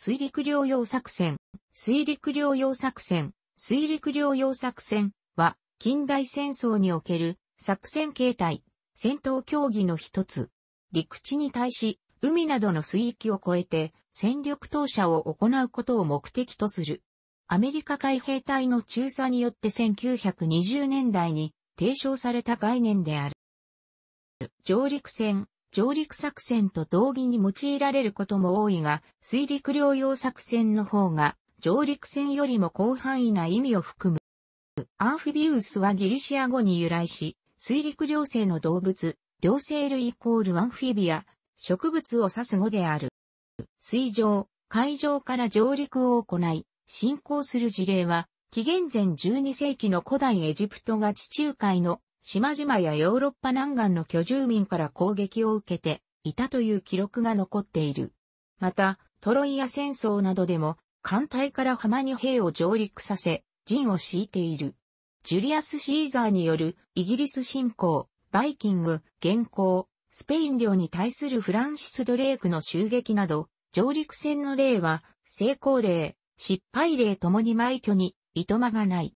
水陸両用作戦、水陸両用作戦、水陸両用作戦は、近代戦争における作戦形態、戦闘競技の一つ。陸地に対し、海などの水域を越えて、戦力投射を行うことを目的とする。アメリカ海兵隊の中佐によって1920年代に提唱された概念である。上陸戦、上陸作戦と同義に用いられることも多いが、水陸両用作戦の方が、上陸戦よりも広範囲な意味を含む。アンフィビウスはギリシア語に由来し、水陸両生の動物、両生類イコールアンフィビア、植物を指す語である。水上、海上から上陸を行い、進行する事例は、紀元前12世紀の古代エジプトが地中海の島々やヨーロッパ南岸の居住民から攻撃を受けていたという記録が残っている。また、トロイア戦争などでも、艦隊から浜に兵を上陸させ、陣を敷いている。ジュリアス・シーザーによるイギリス侵攻、バイキング、現行、スペイン領に対するフランシス・ドレークの襲撃など、上陸戦の例は、成功例、失敗例ともに埋挙に、いとまがない。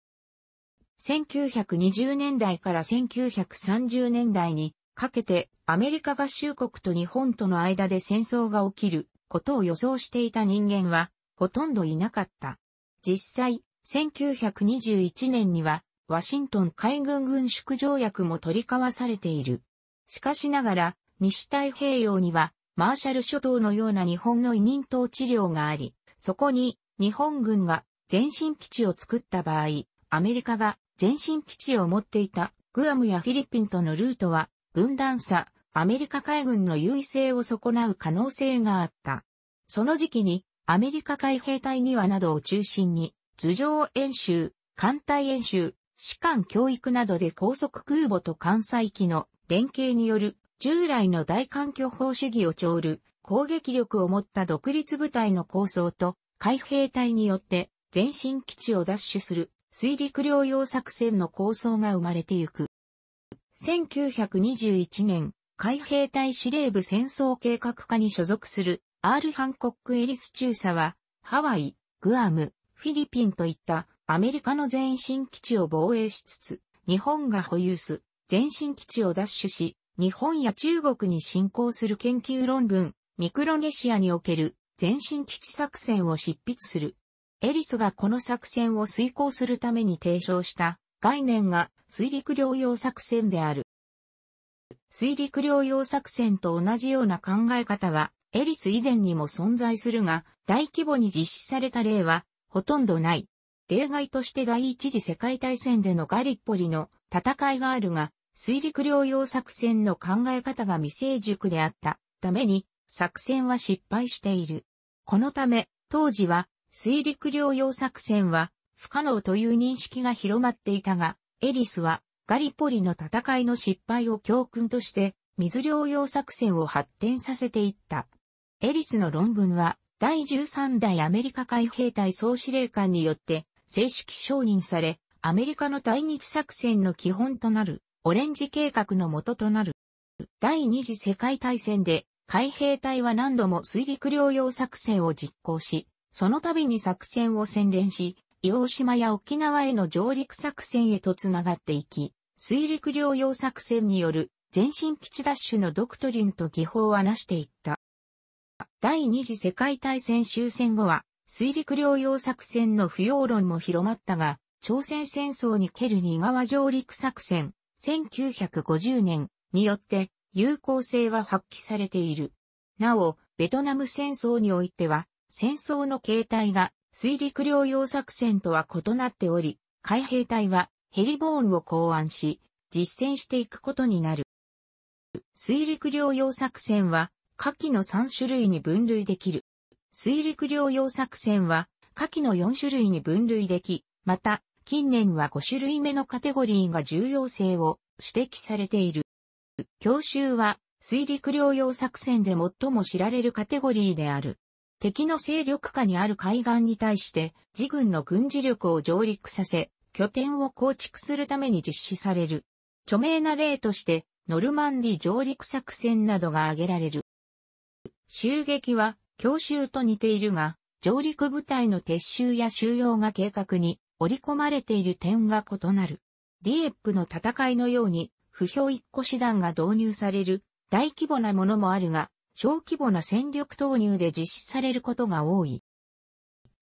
1920年代から1930年代にかけてアメリカ合衆国と日本との間で戦争が起きることを予想していた人間はほとんどいなかった。実際、1921年にはワシントン海軍軍縮条約も取り交わされている。しかしながら、西太平洋にはマーシャル諸島のような日本の委任統治領があり、そこに日本軍が前進基地を作った場合、アメリカが前進基地を持っていたグアムやフィリピンとのルートは分断さ、アメリカ海軍の優位性を損なう可能性があった。その時期にアメリカ海兵隊にはなどを中心に頭上演習、艦隊演習、士官教育などで高速空母と艦載機の連携による従来の大環境法主義を調る攻撃力を持った独立部隊の構想と海兵隊によって前進基地を奪取する水陸両用作戦の構想が生まれてゆく。1921年、海兵隊司令部戦争計画課に所属する R. ハンコック・エリス中佐は、ハワイ、グアム、フィリピンといったアメリカの前進基地を防衛しつつ、日本が保有す前進基地を奪取し、日本や中国に侵攻する研究論文、ミクロネシアにおける前進基地作戦を執筆する。エリスがこの作戦を遂行するために提唱した概念が水陸両用作戦である。水陸両用作戦と同じような考え方はエリス以前にも存在するが大規模に実施された例はほとんどない。例外として第一次世界大戦でのガリッポリの戦いがあるが水陸両用作戦の考え方が未成熟であったために作戦は失敗している。このため当時は水陸両用作戦は不可能という認識が広まっていたが、エリスはガリポリの戦いの失敗を教訓として水両用作戦を発展させていった。エリスの論文は第13代アメリカ海兵隊総司令官によって正式承認され、アメリカの対日作戦の基本となるオレンジ計画の元となる。第二次世界大戦で海兵隊は何度も水陸両用作戦を実行し、その度に作戦を洗練し、硫黄島や沖縄への上陸作戦へと繋がっていき、水陸両用作戦による前進基地ダッシュのドクトリンと技法は成していった。第二次世界大戦終戦後は、水陸両用作戦の不要論も広まったが、朝鮮戦争に蹴る二川上陸作戦、1950年によって有効性は発揮されている。なお、ベトナム戦争においては、戦争の形態が水陸両用作戦とは異なっており、海兵隊はヘリボーンを考案し、実践していくことになる。水陸両用作戦は、下記の3種類に分類できる。水陸両用作戦は、下記の4種類に分類でき、また、近年は5種類目のカテゴリーが重要性を指摘されている。教習は、水陸両用作戦で最も知られるカテゴリーである。敵の勢力下にある海岸に対して、自軍の軍事力を上陸させ、拠点を構築するために実施される。著名な例として、ノルマンディ上陸作戦などが挙げられる。襲撃は、強襲と似ているが、上陸部隊の撤収や収容が計画に織り込まれている点が異なる。ディエップの戦いのように、不評一個師団が導入される大規模なものもあるが、小規模な戦力投入で実施されることが多い。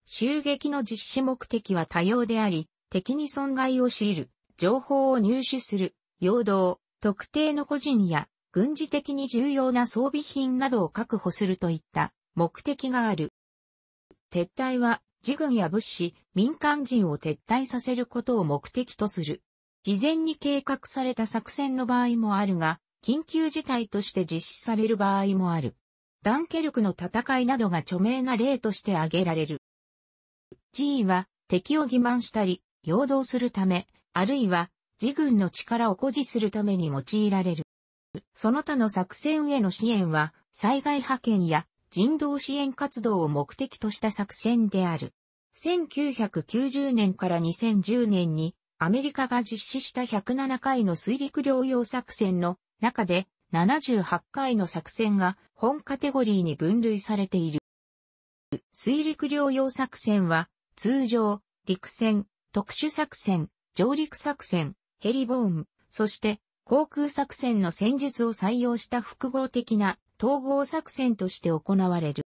襲撃の実施目的は多様であり、敵に損害を強いる、情報を入手する、陽動、特定の個人や軍事的に重要な装備品などを確保するといった目的がある。撤退は自軍や物資、民間人を撤退させることを目的とする。事前に計画された作戦の場合もあるが、緊急事態として実施される場合もある。ダンケルクの戦いなどが著名な例として挙げられる。G は敵を欺瞞したり、陽動するため、あるいは自軍の力を誇示するために用いられる。その他の作戦への支援は、災害派遣や人道支援活動を目的とした作戦である。1990年から2010年にアメリカが実施した107回の水陸両用作戦の中で78回の作戦が本カテゴリーに分類されている。水陸両用作戦は通常、陸戦、特殊作戦、上陸作戦、ヘリボーン、そして航空作戦の戦術を採用した複合的な統合作戦として行われる。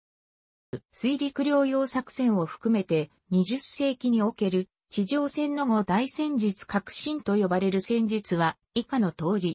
水陸両用作戦を含めて20世紀における地上戦の後大戦術革新と呼ばれる戦術は以下の通り、